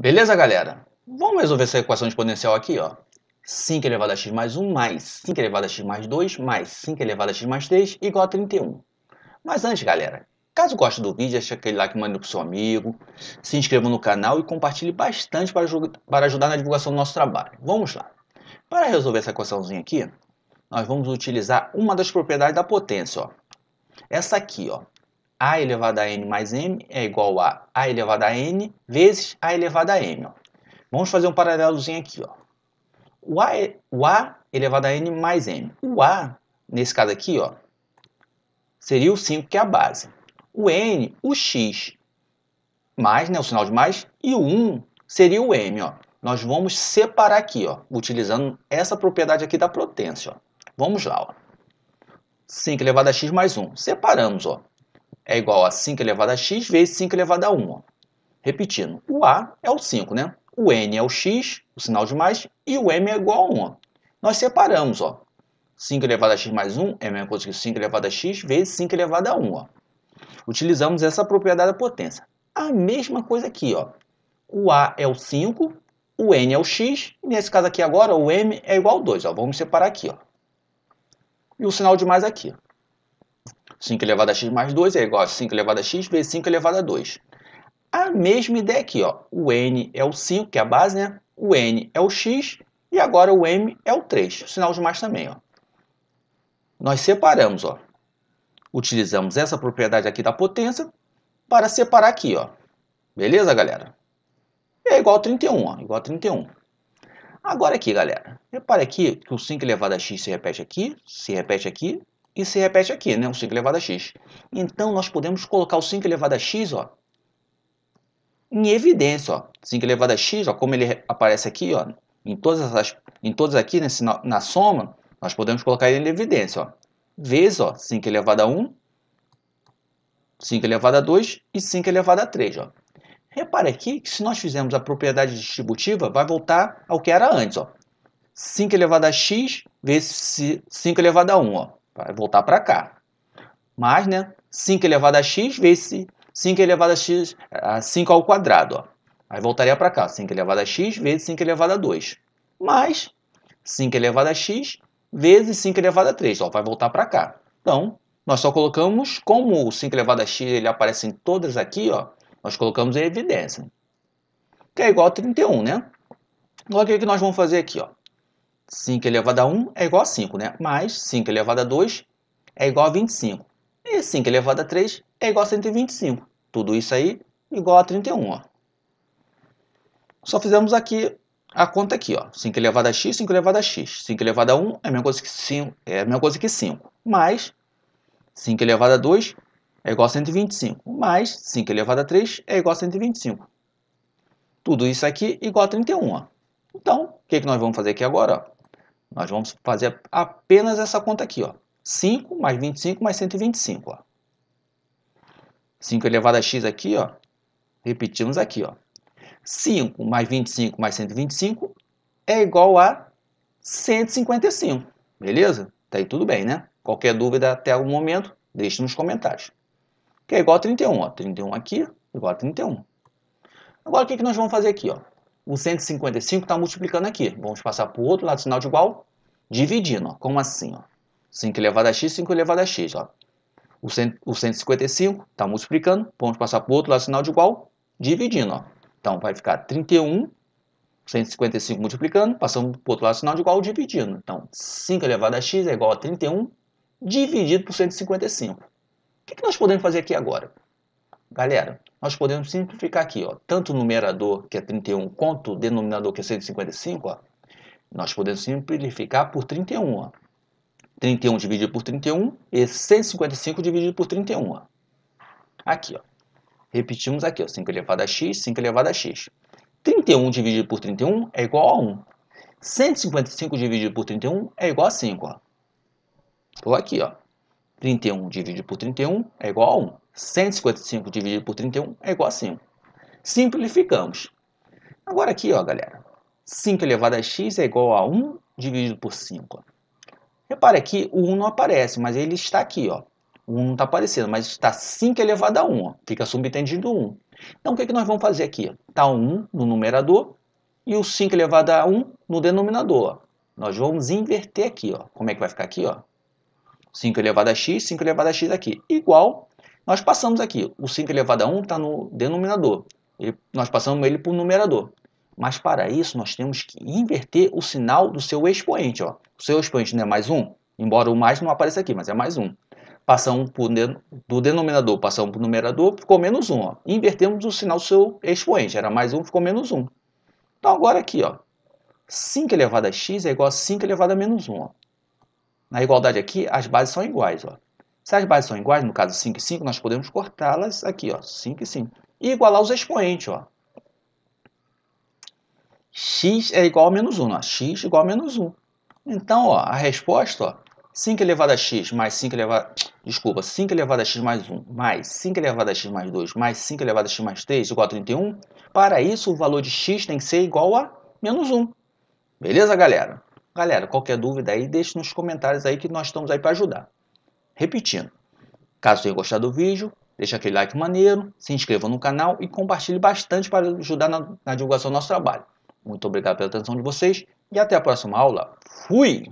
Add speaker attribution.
Speaker 1: Beleza, galera? Vamos resolver essa equação exponencial aqui, ó. 5 elevado a x mais 1 mais 5 elevado a x mais 2 mais 5 elevado a x mais 3 igual a 31. Mas antes, galera, caso goste do vídeo, deixe aquele like mandando para o seu amigo, se inscreva no canal e compartilhe bastante para, para ajudar na divulgação do nosso trabalho. Vamos lá. Para resolver essa equaçãozinha aqui, nós vamos utilizar uma das propriedades da potência, ó. Essa aqui, ó a elevado a n mais m é igual a a elevado a n vezes a elevado a m. Ó. Vamos fazer um paralelozinho aqui. Ó. O, a, o a elevado a n mais m. O a, nesse caso aqui, ó, seria o 5, que é a base. O n, o x, mais, né, o sinal de mais, e o 1 seria o m. Ó. Nós vamos separar aqui, ó, utilizando essa propriedade aqui da potência. Ó. Vamos lá. Ó. 5 elevado a x mais 1. Separamos, ó é igual a 5 elevado a x vezes 5 elevado a 1. Ó. Repetindo, o A é o 5, né? O N é o x, o sinal de mais, e o M é igual a 1. Ó. Nós separamos, ó. 5 elevado a x mais 1 é a mesma coisa que 5 elevado a x vezes 5 elevado a 1. Ó. Utilizamos essa propriedade da potência. A mesma coisa aqui, ó. O A é o 5, o N é o x, e nesse caso aqui agora o M é igual a 2. Ó. Vamos separar aqui, ó. E o sinal de mais aqui. Ó. 5 elevado a x mais 2 é igual a 5 elevado a x vezes 5 elevado a 2. A mesma ideia aqui, ó. o n é o 5, que é a base, né? o n é o x e agora o m é o 3, sinal de mais também. Ó. Nós separamos, ó. utilizamos essa propriedade aqui da potência para separar aqui. Ó. Beleza, galera? É igual a 31, ó. igual a 31. Agora aqui, galera, repare aqui que o 5 elevado a x se repete aqui, se repete aqui, que se repete aqui, né? um 5 elevado a x. Então, nós podemos colocar o 5 elevado a x ó, em evidência. Ó. 5 elevado a x, ó, como ele aparece aqui, ó, em, todas as, em todas aqui nesse, né, na, na soma, nós podemos colocar ele em evidência. Ó. Vezes ó, 5 elevado a 1, 5 elevado a 2 e 5 elevado a 3. Ó. Repare aqui que se nós fizermos a propriedade distributiva, vai voltar ao que era antes. Ó. 5 elevado a x vezes 5 elevado a 1. Ó. Vai voltar para cá. Mas, né, 5 elevado a x vezes 5 elevado a x, 5 ao quadrado. Ó. Aí voltaria para cá, 5 elevado a x vezes 5 elevado a 2. Mais 5 elevado a x vezes 5 elevado a 3. Ó, vai voltar para cá. Então, nós só colocamos, como o 5 elevado a x ele aparece em todas aqui, ó, nós colocamos a evidência. Que é igual a 31, né? Então, o que nós vamos fazer aqui? Ó? 5 elevado a 1 é igual a 5, né? Mais 5 elevado a 2 é igual a 25. E 5 elevado a 3 é igual a 125. Tudo isso aí igual a 31. Ó. Só fizemos aqui a conta aqui. Ó. 5 elevado a x, 5 elevado a x. 5 elevado a 1 é a mesma coisa que 5. É a mesma coisa que 5. Mais 5 elevado a 2 é igual a 125. Mais 5 elevado a 3 é igual a 125. Tudo isso aqui igual a 31. Ó. Então, o que, é que nós vamos fazer aqui agora? Nós vamos fazer apenas essa conta aqui, ó. 5 mais 25 mais 125, ó. 5 elevado a x aqui, ó. Repetimos aqui, ó. 5 mais 25 mais 125 é igual a 155, beleza? Tá aí tudo bem, né? Qualquer dúvida até algum momento, deixe nos comentários. Que é igual a 31, ó. 31 aqui, igual a 31. Agora, o que, que nós vamos fazer aqui, ó? o 155 está multiplicando aqui. Vamos passar para o outro lado, sinal de igual, dividindo. Ó. Como assim? Ó? 5 elevado a x, 5 elevado a x. Ó. O, o 155 está multiplicando. Vamos passar para o outro lado, sinal de igual, dividindo. Ó. Então, vai ficar 31, 155 multiplicando, passando para o outro lado, sinal de igual, dividindo. Então, 5 elevado a x é igual a 31 dividido por 155. O que, que nós podemos fazer aqui agora? Galera, nós podemos simplificar aqui, ó, tanto o numerador, que é 31, quanto o denominador, que é 155, ó, nós podemos simplificar por 31. Ó. 31 dividido por 31 e 155 dividido por 31. Ó. Aqui, ó. repetimos aqui, ó, 5 elevado a x, 5 elevado a x. 31 dividido por 31 é igual a 1. 155 dividido por 31 é igual a 5. Ó. Estou aqui, ó. 31 dividido por 31 é igual a 1. 155 dividido por 31 é igual a 5. Simplificamos. Agora aqui, ó, galera. 5 elevado a x é igual a 1 dividido por 5. Repare aqui, o 1 não aparece, mas ele está aqui, ó. O 1 não está aparecendo, mas está 5 elevado a 1, ó. Fica subentendido 1. Então, o que, é que nós vamos fazer aqui? Está 1 no numerador e o 5 elevado a 1 no denominador. Nós vamos inverter aqui, ó. Como é que vai ficar aqui, ó? 5 elevado a x, 5 elevado a x aqui, igual, nós passamos aqui, o 5 elevado a 1 está no denominador, ele, nós passamos ele para o numerador. Mas para isso, nós temos que inverter o sinal do seu expoente. Ó. O seu expoente não é mais 1, embora o mais não apareça aqui, mas é mais 1. Passamos por, do denominador, passamos para o numerador, ficou menos 1. Ó. Invertemos o sinal do seu expoente, era mais 1, ficou menos 1. Então agora aqui, ó, 5 elevado a x é igual a 5 elevado a menos 1. Ó. Na igualdade aqui, as bases são iguais. Ó. Se as bases são iguais, no caso 5 e 5, nós podemos cortá-las aqui, ó, 5 e 5. E igualar os expoentes. Ó. x é igual a menos 1. Ó. x igual a menos 1. Então, ó, a resposta, ó, 5 elevado a x mais 5 elevado... Desculpa, 5 elevado a x mais 1 mais 5 elevado a x mais 2 mais 5 elevado a x mais 3 igual a 31. Para isso, o valor de x tem que ser igual a menos 1. Beleza, galera? Galera, qualquer dúvida aí, deixe nos comentários aí que nós estamos aí para ajudar. Repetindo, caso tenha gostado do vídeo, deixe aquele like maneiro, se inscreva no canal e compartilhe bastante para ajudar na, na divulgação do nosso trabalho. Muito obrigado pela atenção de vocês e até a próxima aula. Fui!